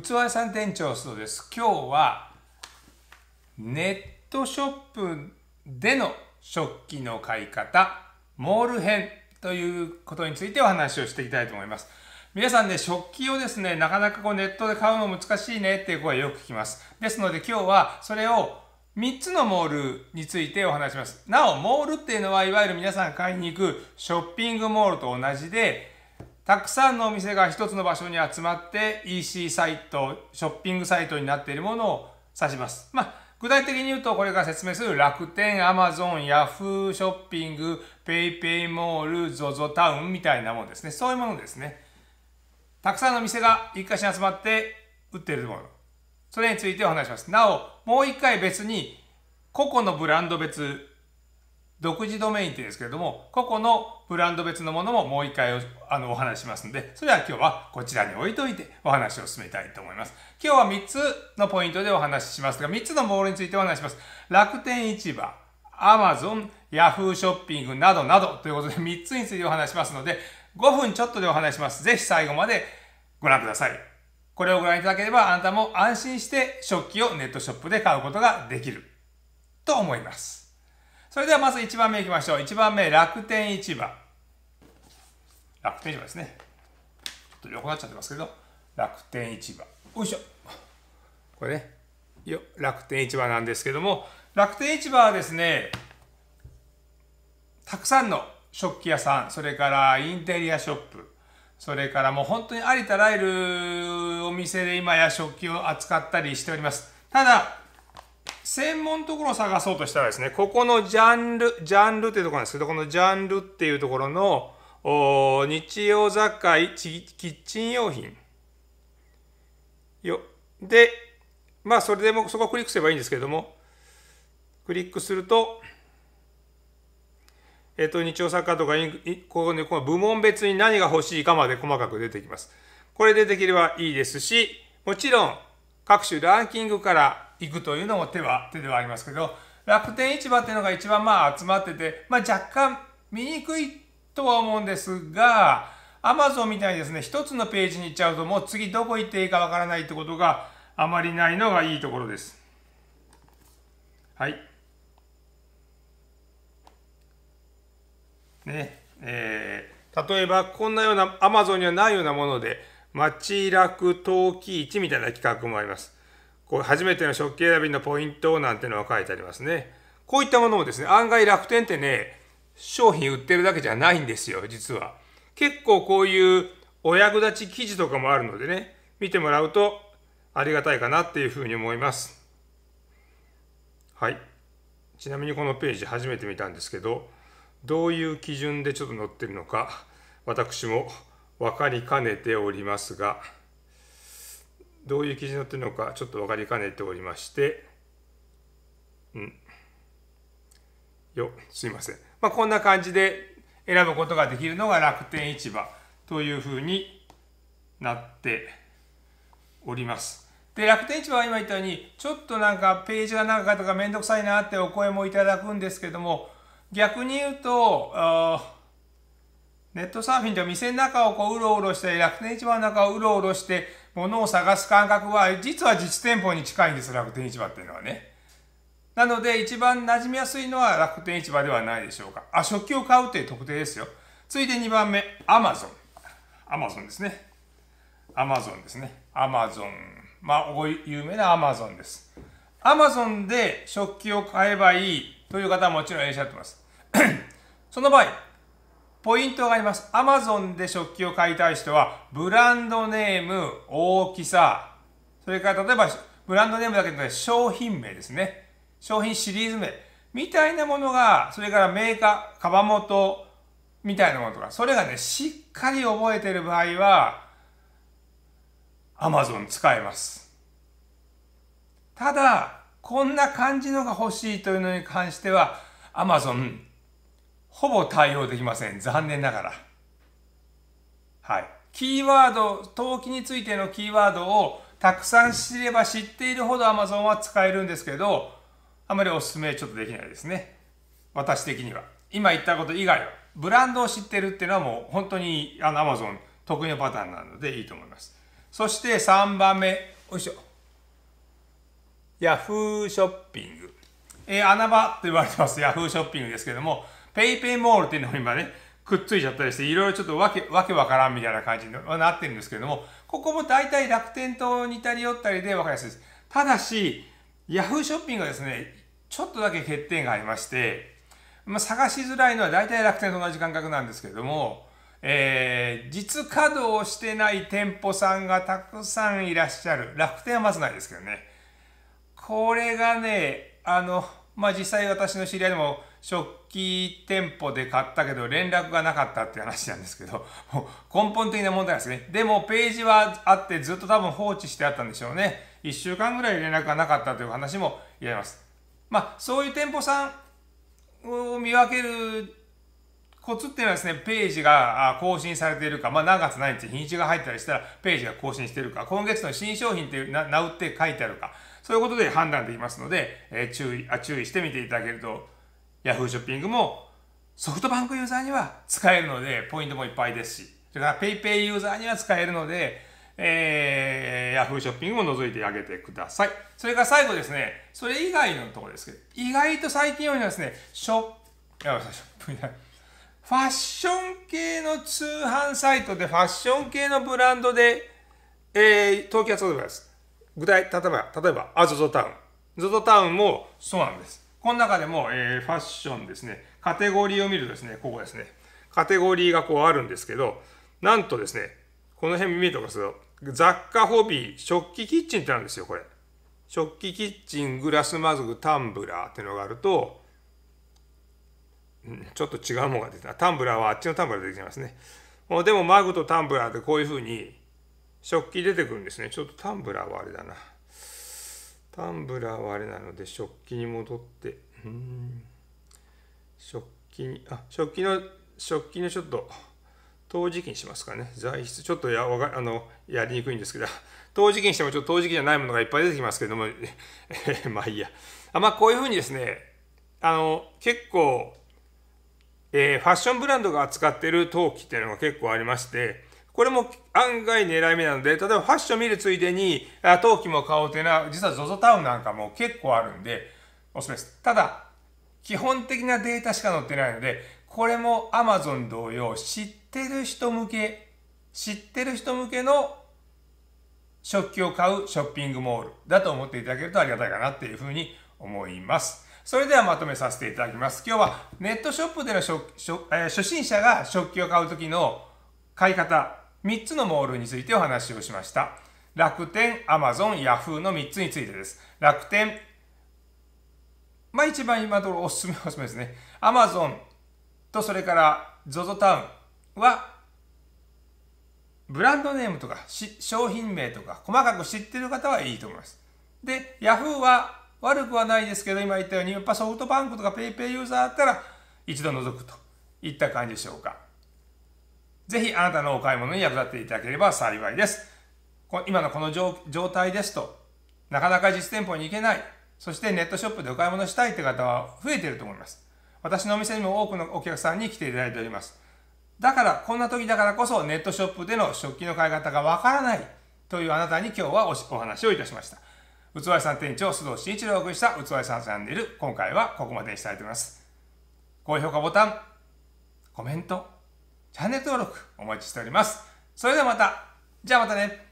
器屋さん店長須藤です。今日はネットショップでの食器の買い方、モール編ということについてお話をしていきたいと思います。皆さんね、食器をですね、なかなかこうネットで買うの難しいねっていう声よく聞きます。ですので今日はそれを3つのモールについてお話します。なお、モールっていうのは、いわゆる皆さん買いに行くショッピングモールと同じで、たくさんのお店が一つの場所に集まって EC サイト、ショッピングサイトになっているものを指します。まあ、具体的に言うとこれから説明する楽天、アマゾン、ヤフーショッピング、ペイペイモール、ZOZO タウンみたいなものですね。そういうものですね。たくさんの店が一箇所に集まって売っているもの。それについてお話します。なお、もう一回別に個々のブランド別、独自ドメインってですけれども、個々のブランド別のものももう一回あのお話しますので、それは今日はこちらに置いといてお話を進めたいと思います。今日は3つのポイントでお話ししますが、3つのモールについてお話します。楽天市場、アマゾン、ヤフーショッピングなどなどということで3つについてお話しますので、5分ちょっとでお話します。ぜひ最後までご覧ください。これをご覧いただければあなたも安心して食器をネットショップで買うことができると思います。それではまず1番目いきましょう。1番目、楽天市場。楽天市場ですね。ちょっと横になっちゃってますけど、楽天市場。よいしょ。これね、よ楽天市場なんですけども、楽天市場はですね、たくさんの食器屋さん、それからインテリアショップ、それからもう本当にありとあらゆるお店で今や食器を扱ったりしております。ただ、専門のところを探そうとしたらですね、ここのジャンル、ジャンルっていうところなんですけど、このジャンルっていうところの、日用雑貨、キッチン用品。よ。で、まあ、それでも、そこをクリックすればいいんですけれども、クリックすると、えっと、日曜雑貨とか、ここに、この部門別に何が欲しいかまで細かく出てきます。これでできればいいですし、もちろん、各種ランキングから行くというのも手は手ではありますけど楽天市場っていうのが一番まあ集まってて、まあ、若干見にくいとは思うんですがアマゾンみたいにですね一つのページに行っちゃうともう次どこ行っていいかわからないってことがあまりないのがいいところです。はい。ねえー、例えばこんなようなアマゾンにはないようなもので町楽陶器市みたいな企画もあります。こう初めての食器選びのポイントなんてのは書いてありますね。こういったものもですね、案外楽天ってね、商品売ってるだけじゃないんですよ、実は。結構こういうお役立ち記事とかもあるのでね、見てもらうとありがたいかなっていうふうに思います。はい。ちなみにこのページ初めて見たんですけど、どういう基準でちょっと載ってるのか、私も分かりかねておりますが、どういう記事にっているのかちょっと分かりかねておりまして、うん。よ、すいません。まあ、こんな感じで選ぶことができるのが楽天市場というふうになっております。で、楽天市場は今言ったように、ちょっとなんかページが長かったかめんどくさいなってお声もいただくんですけども、逆に言うと、ネットサーフィンと店の中をこううろうろしたり、楽天市場の中をうろうろして、物を探す感覚は、実は実店舗に近いんです、楽天市場っていうのはね。なので、一番馴染みやすいのは楽天市場ではないでしょうか。あ、食器を買うという特定ですよ。ついで2番目、アマゾン。アマゾンですね。アマゾンですね。アマゾン。まあ、有名なアマゾンです。アマゾンで食器を買えばいいという方はもちろんいらっしゃってます。その場合、ポイントがあります。アマゾンで食器を買いたい人は、ブランドネーム、大きさ、それから例えば、ブランドネームだけで商品名ですね。商品シリーズ名。みたいなものが、それからメーカー、かば元みたいなものとか、それがね、しっかり覚えてる場合は、アマゾン使えます。ただ、こんな感じのが欲しいというのに関しては、アマゾンほぼ対応できません。残念ながら。はい。キーワード、登記についてのキーワードをたくさん知れば知っているほど Amazon は使えるんですけど、あまりおすすめちょっとできないですね。私的には。今言ったこと以外は、ブランドを知ってるっていうのはもう本当にあの Amazon 得意のパターンなのでいいと思います。そして3番目、よいしょ。Yahoo ショッピング。えー、穴場と言われてます Yahoo ショッピングですけども、ペイペイモールっていうのも今ね、くっついちゃったりして、いろいろちょっとわけ、わけわからんみたいな感じになってるんですけれども、ここも大体楽天と似たり寄ったりでわかりやすいです。ただし、ヤフーショッピングはですね、ちょっとだけ欠点がありまして、まあ、探しづらいのは大体楽天と同じ感覚なんですけれども、えー、実稼働してない店舗さんがたくさんいらっしゃる。楽天はまずないですけどね。これがね、あの、まあ、実際私の知り合いでも、食器店舗で買ったけど連絡がなかったって話なんですけど、もう根本的な問題ですね。でもページはあってずっと多分放置してあったんでしょうね。一週間ぐらい連絡がなかったという話も言えます。まあ、そういう店舗さんを見分けるコツっていうのはですね、ページが更新されているか、まあ何月何日、日にちが入ったりしたら、ページが更新しているか、今月の新商品ってな、なうって書いてあるか、そういうことで判断できますので、えー、注意あ、注意してみていただけるとヤフーショッピングもソフトバンクユーザーには使えるので、ポイントもいっぱいですし、それから PayPay ユーザーには使えるので、えー、ヤフーショッピングも除いてあげてください。それから最後ですね、それ以外のところですけど、意外と最近よりはですね、ショップ、やばい、ショップファッション系の通販サイトで、ファッション系のブランドで、えー、東京は例えばです。具体、例えば、例えば、アゾゾタウン。ゾゾタウンもそうなんです。この中でも、えー、ファッションですね、カテゴリーを見るとですね、ここですね、カテゴリーがこうあるんですけど、なんとですね、この辺見えてます雑貨、ホビー、食器キッチンってあるんですよ、これ。食器キッチン、グラスマズグ、タンブラーってのがあると、うん、ちょっと違うものが出てた。タンブラーはあっちのタンブラー出てきますね。でもマグとタンブラーってこういうふうに食器出てくるんですね。ちょっとタンブラーはあれだな。タンブラーはあれなので食器に戻って、食器に、あ、食器の、食器のちょっと、陶磁器にしますかね。材質、ちょっとやわがあのやりにくいんですけど、陶磁器にしてもちょっと陶磁器じゃないものがいっぱい出てきますけども、まあいいや。あまあこういうふうにですね、あの、結構、えー、ファッションブランドが扱っている陶器っていうのが結構ありまして、これも案外狙い目なので、例えばファッション見るついでに、陶器も買おうというのは、実は ZOZO タウンなんかも結構あるんで、おすすめです。ただ、基本的なデータしか載ってないので、これも Amazon 同様、知ってる人向け、知ってる人向けの食器を買うショッピングモールだと思っていただけるとありがたいかなっていうふうに思います。それではまとめさせていただきます。今日はネットショップでの初初、え初心者が食器を買う時の買い方3つのモールについてお話をしました。楽天、アマゾン、ヤフーの3つについてです。楽天、まあ一番今のところおすすめおすすめですね。アマゾンとそれから ZOZO タウンはブランドネームとか商品名とか細かく知ってる方はいいと思います。で、ヤフーは悪くはないですけど、今言ったようにやっぱソフトバンクとか PayPay ユーザーだったら一度覗くといった感じでしょうか。ぜひあなたのお買い物に役立っていただければ幸いです。今のこの状態ですと、なかなか実店舗に行けない、そしてネットショップでお買い物したいって方は増えていると思います。私のお店にも多くのお客さんに来ていただいております。だから、こんな時だからこそネットショップでの食器の買い方がわからないというあなたに今日はお話をいたしました。器屋さん店長須藤慎一郎をお送りした器屋さんチャンネル、今回はここまでにしたいと思います。高評価ボタン、コメント、チャンネル登録お待ちしております。それではまた。じゃあまたね。